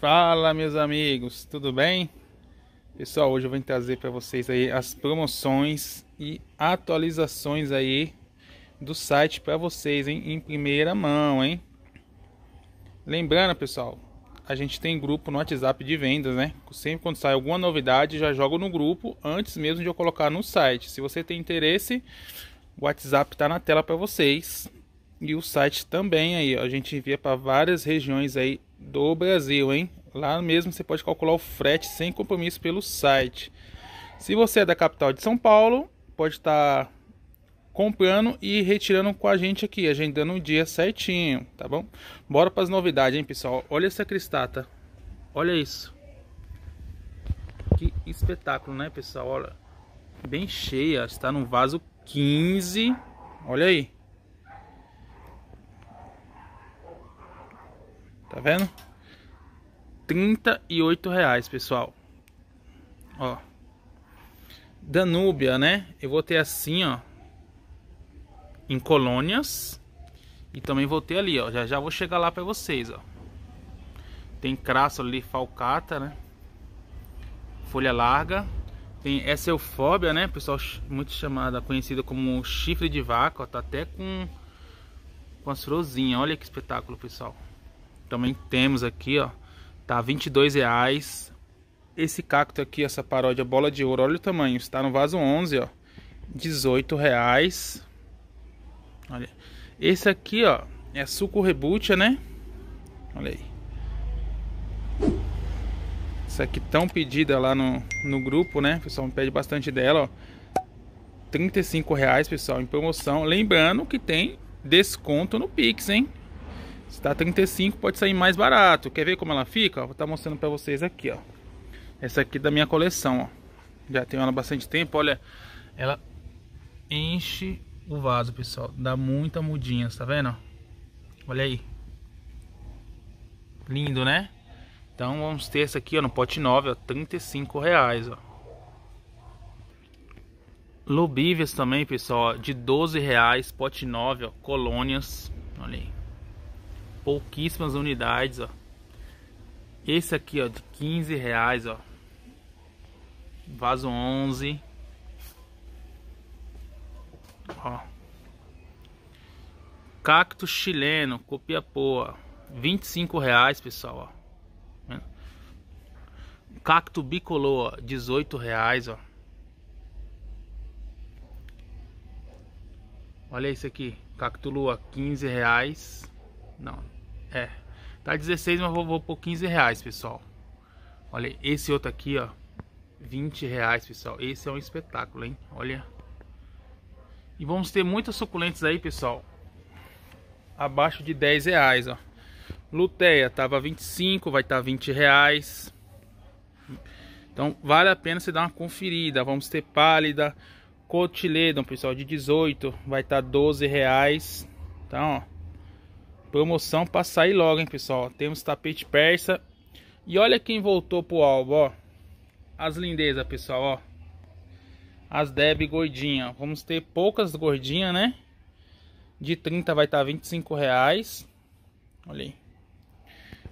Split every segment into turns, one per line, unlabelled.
Fala meus amigos, tudo bem? Pessoal, hoje eu vim trazer para vocês aí as promoções e atualizações aí do site para vocês hein? em primeira mão, hein? Lembrando, pessoal, a gente tem grupo no WhatsApp de vendas, né? Sempre quando sai alguma novidade, já jogo no grupo antes mesmo de eu colocar no site. Se você tem interesse, o WhatsApp está na tela para vocês. E o site também aí, ó, a gente envia para várias regiões aí do Brasil, hein? Lá mesmo você pode calcular o frete sem compromisso pelo site. Se você é da capital de São Paulo, pode estar tá comprando e retirando com a gente aqui, agendando um dia certinho, tá bom? Bora para as novidades, hein, pessoal? Olha essa cristata. Olha isso. Que espetáculo, né, pessoal? Olha. Bem cheia, está num vaso 15. Olha aí. Tá vendo? 38 reais, pessoal. Ó. Danúbia, né? Eu vou ter assim, ó. Em colônias. E também vou ter ali, ó. Já já vou chegar lá pra vocês, ó. Tem crasso ali, falcata, né? Folha larga. Tem essa eufóbia, né? Pessoal muito chamada, conhecida como chifre de vaca, ó. Tá até com, com as rosinhas. Olha que espetáculo, pessoal. Também temos aqui, ó, tá 22 reais. Esse cacto aqui, essa paródia bola de ouro, olha o tamanho, está no vaso 11, ó, 18 reais. Olha, esse aqui, ó, é suco rebutia, né? Olha aí. Essa aqui tão pedida lá no, no grupo, né? O pessoal me pede bastante dela, ó. 35 reais, pessoal, em promoção. Lembrando que tem desconto no Pix, hein? Se tá 35, pode sair mais barato. Quer ver como ela fica? Vou estar tá mostrando para vocês aqui, ó. Essa aqui é da minha coleção, ó. Já tenho ela há bastante tempo, olha. Ela enche o vaso, pessoal. Dá muita mudinha, tá vendo? Olha aí. Lindo, né? Então vamos ter essa aqui, ó, no pote 9, ó, 35 reais, ó. Lubivias também, pessoal, ó, de 12 reais, pote 9, ó, colônias. Olha aí pouquíssimas unidades, ó. Esse aqui, ó, de 15 reais, ó. Vaso 11. Ó. Cacto chileno, copia ó. 25 reais, pessoal, ó. Cacto bicolor, ó, 18 reais, ó. Olha esse aqui, cacto 15 reais. Não, é. Tá 16, mas vou, vou por 15 reais, pessoal. Olha, esse outro aqui, ó. 20 reais, pessoal. Esse é um espetáculo, hein? Olha. E vamos ter muitas suculentas aí, pessoal. Abaixo de 10 reais, ó. Luteia tava 25, vai estar tá 20 reais. Então vale a pena você dar uma conferida. Vamos ter pálida, cotiledon, pessoal, de 18, vai estar tá 12 reais. Então, ó. Promoção pra sair logo, hein, pessoal. Temos tapete persa. E olha quem voltou pro álbum, ó. As lindezas, pessoal, ó. As Deb gordinha. Vamos ter poucas gordinha né? De 30 vai estar tá 25 reais. Olha aí.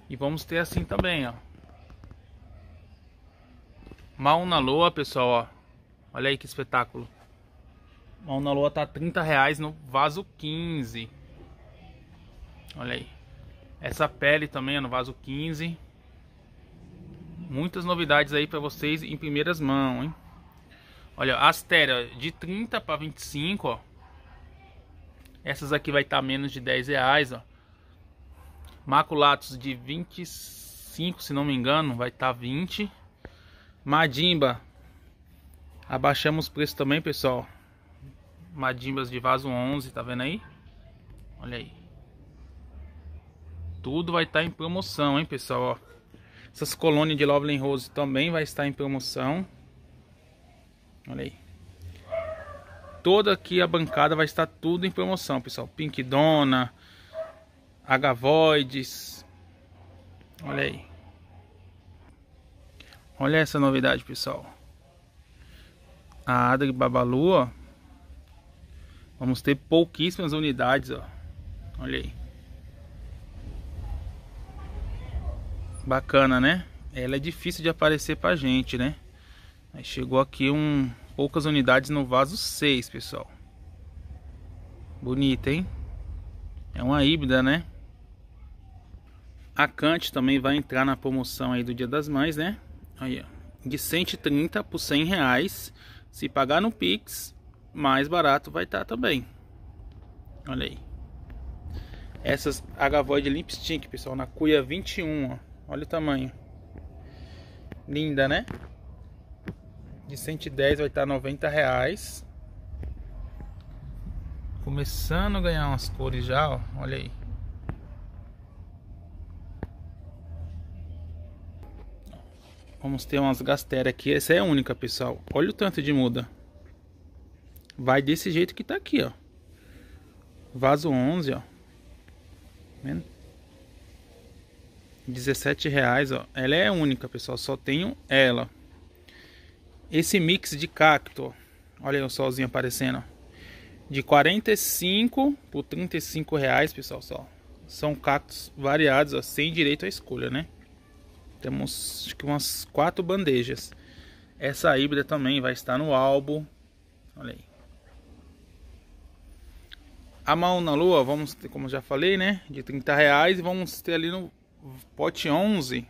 E vamos ter assim também, ó. Mão na loa, pessoal, ó. Olha aí que espetáculo. Mão na loa tá 30 reais no vaso 15. Olha aí. Essa pele também é no vaso 15. Muitas novidades aí para vocês em primeiras mãos, hein? Olha, Astera de 30 para 25, ó. Essas aqui vai estar tá menos de 10 reais, ó. Maculatus de 25, se não me engano, vai estar tá 20. Madimba. Abaixamos o preço também, pessoal. Madimbas de vaso 11, tá vendo aí? Olha aí. Tudo vai estar tá em promoção, hein, pessoal? Ó, essas colônias de Loveland Rose também vai estar em promoção. Olha aí. Toda aqui a bancada vai estar tudo em promoção, pessoal. Pink Dona, Agavoides. Olha aí. Olha essa novidade, pessoal. A Adri Babalu, ó. Vamos ter pouquíssimas unidades, ó. Olha aí. Bacana, né? Ela é difícil de aparecer pra gente, né? Aí chegou aqui um poucas unidades no vaso 6, pessoal. Bonita, hein? É uma híbrida, né? A Cante também vai entrar na promoção aí do Dia das Mães, né? Aí, ó. De 130 por 100 reais. Se pagar no Pix, mais barato vai estar tá também. Olha aí. Essas Agavoid Lipstick, pessoal, na cuia 21, ó. Olha o tamanho. Linda, né? De 110 vai estar 90 reais. Começando a ganhar umas cores já, ó. Olha aí. Vamos ter umas gasteras aqui. Essa é única, pessoal. Olha o tanto de muda. Vai desse jeito que tá aqui, ó. Vaso 11, ó. Vendo? R$17,00, ó. Ela é única, pessoal. Só tenho ela. Esse mix de cacto, ó. Olha aí o solzinho aparecendo, ó. De 45 por 35 reais, pessoal, só. São cactos variados, ó, sem direito à escolha, né? Temos acho que umas quatro bandejas. Essa híbrida também vai estar no álbum. Olha aí. A mão na lua, vamos ter, como já falei, né? De 30 reais. E vamos ter ali no pote 11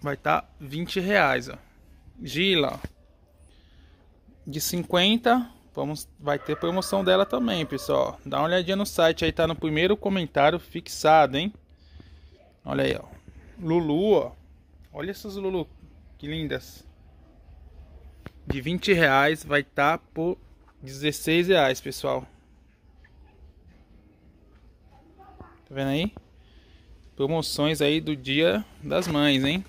vai estar tá 20 reais, ó. Gila de 50, vamos vai ter promoção dela também, pessoal. Dá uma olhadinha no site aí, tá no primeiro comentário fixado, hein? Olha aí, ó. Lulu, ó. Olha essas Lulu, que lindas. De 20 reais vai estar tá por 16 reais, pessoal. Tá vendo aí? Promoções aí do Dia das Mães, hein?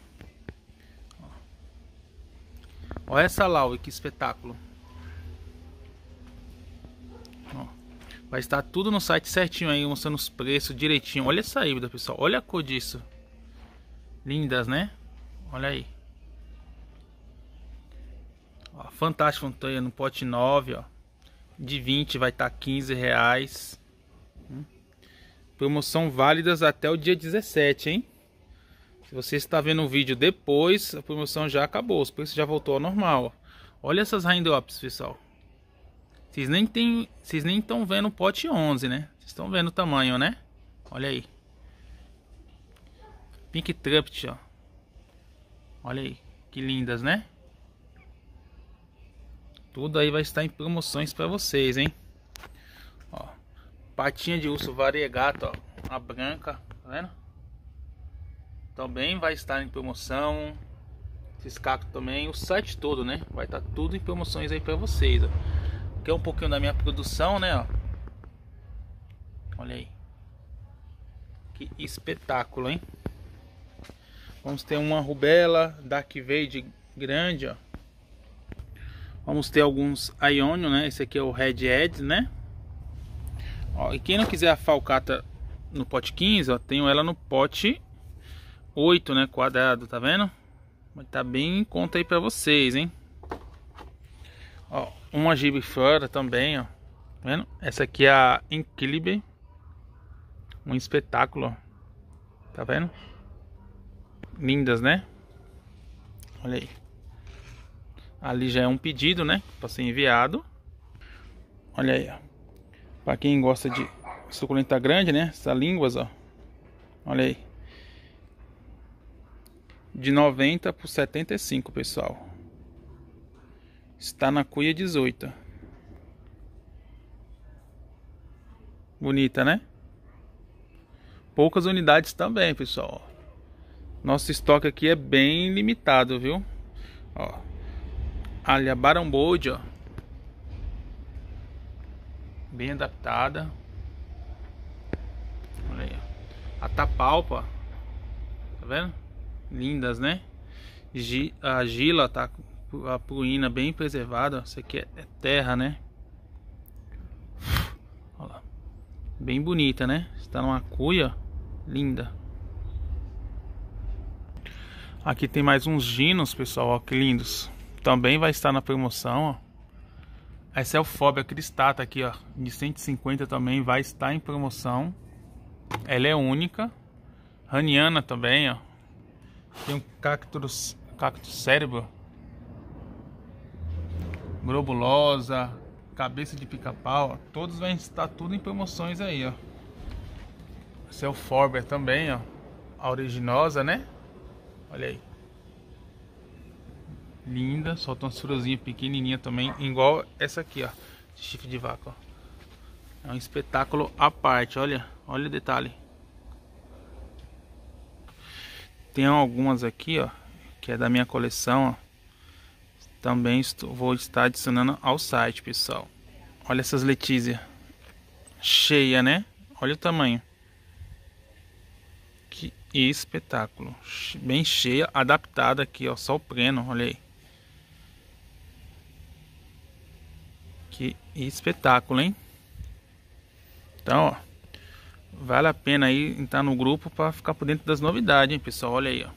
Olha essa Lau, que espetáculo. Ó, vai estar tudo no site certinho aí, mostrando os preços direitinho. Olha essa híbrida, pessoal. Olha a cor disso. Lindas, né? Olha aí. Ó, fantástico Montanha no pote 9, ó. De 20 vai estar tá 15 reais. Hum? Promoção válidas até o dia 17, hein? Se você está vendo o vídeo depois, a promoção já acabou. Os preços já voltou ao normal. Olha essas raindrops, pessoal. Vocês nem tem, vocês nem estão vendo o pote 11, né? Vocês estão vendo o tamanho, né? Olha aí. Pink Trupt, ó. Olha aí, que lindas, né? Tudo aí vai estar em promoções para vocês, hein? Patinha de urso variegata, é ó. A branca, tá vendo? Também vai estar em promoção. Esses cactos também, o site todo, né? Vai estar tudo em promoções aí pra vocês, ó. Aqui é um pouquinho da minha produção, né, ó. Olha aí. Que espetáculo, hein? Vamos ter uma rubela Dark Verde grande, ó. Vamos ter alguns Ionium, né? Esse aqui é o Red Ed, né? Ó, e quem não quiser a falcata no pote 15, ó, tenho ela no pote 8, né, quadrado, tá vendo? Mas tá bem em conta aí pra vocês, hein? Ó, uma fora também, ó. Tá vendo? Essa aqui é a Inclibe. Um espetáculo, ó. Tá vendo? Lindas, né? Olha aí. Ali já é um pedido, né? Pra ser enviado. Olha aí, ó. Para quem gosta de suculenta grande, né? Essas línguas, ó. Olha aí. De 90 por 75, pessoal. Está na cuia 18. Bonita, né? Poucas unidades também, pessoal. Nosso estoque aqui é bem limitado, viu? Ó. Alha bold, ó bem adaptada. Olha aí, a tapalpa, tá vendo? Lindas, né? A gila tá a pruína bem preservada. Isso aqui é, é terra, né? Olha lá. Bem bonita, né? Está numa cuia linda. Aqui tem mais uns ginos, pessoal, ó, que lindos. Também vai estar na promoção, ó. A Celfobia Cristata aqui, ó, de 150 também vai estar em promoção. Ela é única. Raniana também, ó. Tem um cactus, cactus cérebro. Globulosa, cabeça de pica-pau, todos vão estar tudo em promoções aí, ó. Celfobia também, ó. A originosa, né? Olha aí. Linda, solta uma surozinha pequenininha também, igual essa aqui, ó, de chifre de vaca, ó. É um espetáculo à parte, olha, olha o detalhe. Tem algumas aqui, ó, que é da minha coleção, ó. Também estou, vou estar adicionando ao site, pessoal. Olha essas Letícia. Cheia, né? Olha o tamanho. Que espetáculo. Bem cheia, adaptada aqui, ó. Só o preno, olha aí. Que espetáculo, hein? Então, ó, vale a pena aí entrar no grupo para ficar por dentro das novidades, hein, pessoal? Olha aí, ó.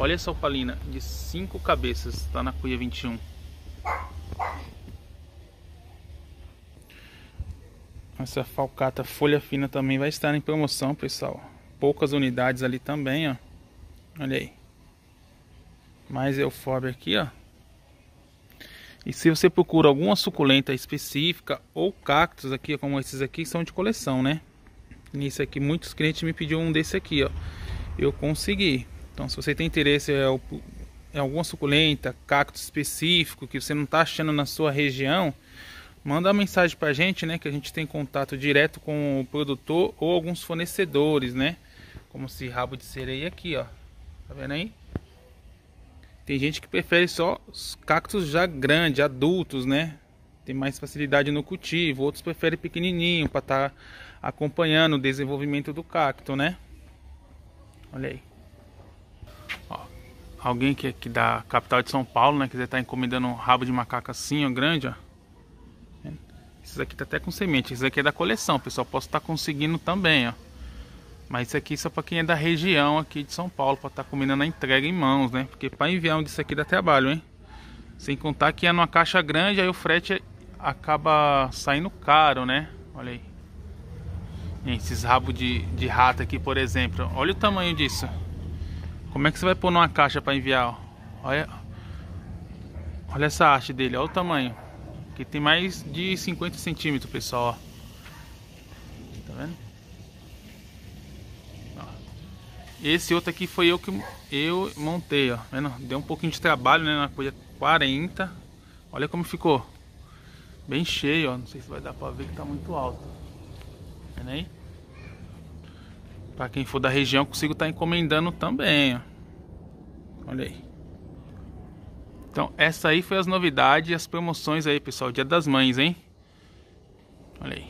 Olha essa opalina de cinco cabeças, tá na cuia 21. Essa falcata folha fina também vai estar em promoção, pessoal. Poucas unidades ali também, ó. Olha aí mais eufóbia aqui, ó. E se você procura alguma suculenta específica ou cactos aqui, como esses aqui, são de coleção, né? Nisso aqui, muitos clientes me pediram um desse aqui, ó. Eu consegui. Então, se você tem interesse em é é alguma suculenta, cacto específico que você não está achando na sua região, manda uma mensagem para a gente, né? Que a gente tem contato direto com o produtor ou alguns fornecedores, né? Como esse rabo de sereia aqui, ó. Tá vendo aí? Tem gente que prefere só os cactos já grandes, adultos, né? Tem mais facilidade no cultivo. Outros preferem pequenininho para estar tá acompanhando o desenvolvimento do cacto, né? Olha aí. Ó, alguém que é aqui da capital de São Paulo, né? Quiser estar tá encomendando um rabo de macaco assim, ó, grande, ó. Esses aqui tá até com semente. Esse aqui é da coleção, pessoal. Posso estar tá conseguindo também, ó. Mas isso aqui só para quem é da região aqui de São Paulo, para estar tá comendo na entrega em mãos, né? Porque para enviar um disso aqui dá trabalho, hein? Sem contar que é numa caixa grande, aí o frete acaba saindo caro, né? Olha aí. Esses rabos de, de rato aqui, por exemplo. Olha o tamanho disso. Como é que você vai pôr numa caixa para enviar? Ó? Olha, olha essa haste dele, olha o tamanho. Que tem mais de 50 centímetros, pessoal. Ó. Esse outro aqui foi eu que eu montei, ó. Vendo? Deu um pouquinho de trabalho, né? Na coisa 40. Olha como ficou. Bem cheio, ó. Não sei se vai dar pra ver que tá muito alto. Vendo aí? Pra quem for da região, consigo estar tá encomendando também, ó. Olha aí. Então, essa aí foi as novidades e as promoções aí, pessoal. Dia das Mães, hein? Olha aí.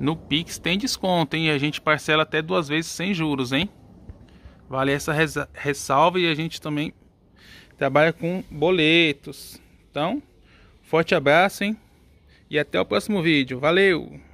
No Pix tem desconto, hein? A gente parcela até duas vezes sem juros, hein? Vale essa ressalva e a gente também trabalha com boletos. Então, forte abraço, hein? E até o próximo vídeo. Valeu!